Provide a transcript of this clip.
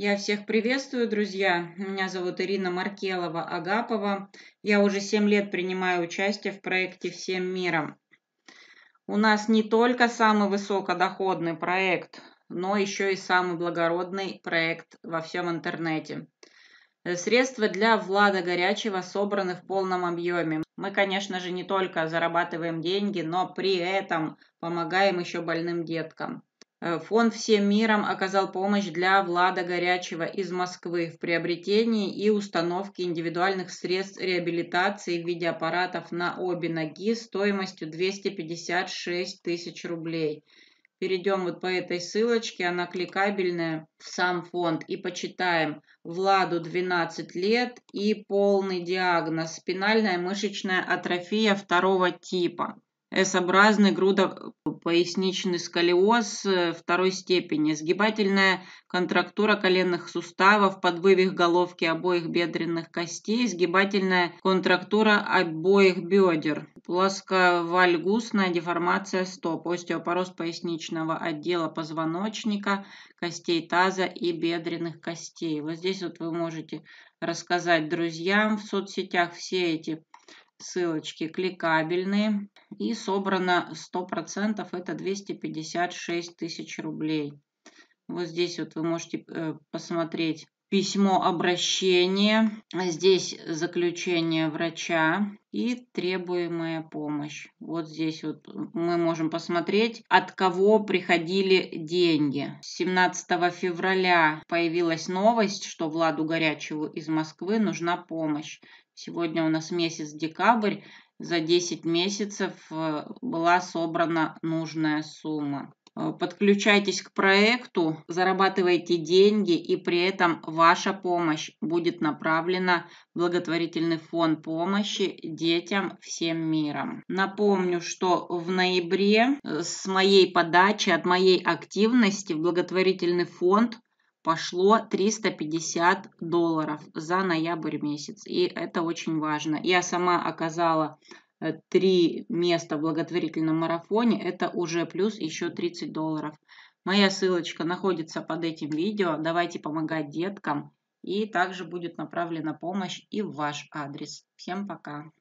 Я всех приветствую, друзья. Меня зовут Ирина Маркелова-Агапова. Я уже 7 лет принимаю участие в проекте «Всем миром». У нас не только самый высокодоходный проект, но еще и самый благородный проект во всем интернете. Средства для Влада Горячего собраны в полном объеме. Мы, конечно же, не только зарабатываем деньги, но при этом помогаем еще больным деткам. Э, фонд всем миром оказал помощь для Влада Горячего из Москвы в приобретении и установке индивидуальных средств реабилитации в виде аппаратов на обе ноги стоимостью 256 тысяч рублей. Перейдем вот по этой ссылочке, она кликабельная в сам фонд и почитаем. Владу 12 лет и полный диагноз – спинальная мышечная атрофия второго типа. S-образный грудопоясничный э, сколиоз э, второй степени, сгибательная контрактура коленных суставов, подвывих головки обоих бедренных костей, сгибательная контрактура обоих бедер, плосковальгусная деформация стоп, остеопороз поясничного отдела позвоночника, костей таза и бедренных костей. Вот здесь вот вы можете рассказать друзьям в соцсетях все эти ссылочки кликабельные. И собрано 100%, это 256 тысяч рублей. Вот здесь вот вы можете э, посмотреть письмо обращение здесь заключение врача и требуемая помощь. Вот здесь вот мы можем посмотреть, от кого приходили деньги. 17 февраля появилась новость, что Владу Горячеву из Москвы нужна помощь. Сегодня у нас месяц декабрь, за 10 месяцев э, была собрана нужная сумма. Э, подключайтесь к проекту, зарабатывайте деньги, и при этом ваша помощь будет направлена в благотворительный фонд помощи детям всем миром. Напомню, что в ноябре э, с моей подачи, от моей активности в благотворительный фонд пошло 350 долларов за ноябрь месяц. И это очень важно. Я сама оказала Э, три места в благотворительном марафоне, это уже плюс еще 30 долларов. Моя ссылочка находится под этим видео. Давайте помогать деткам. И также будет направлена помощь и в ваш адрес. Всем пока!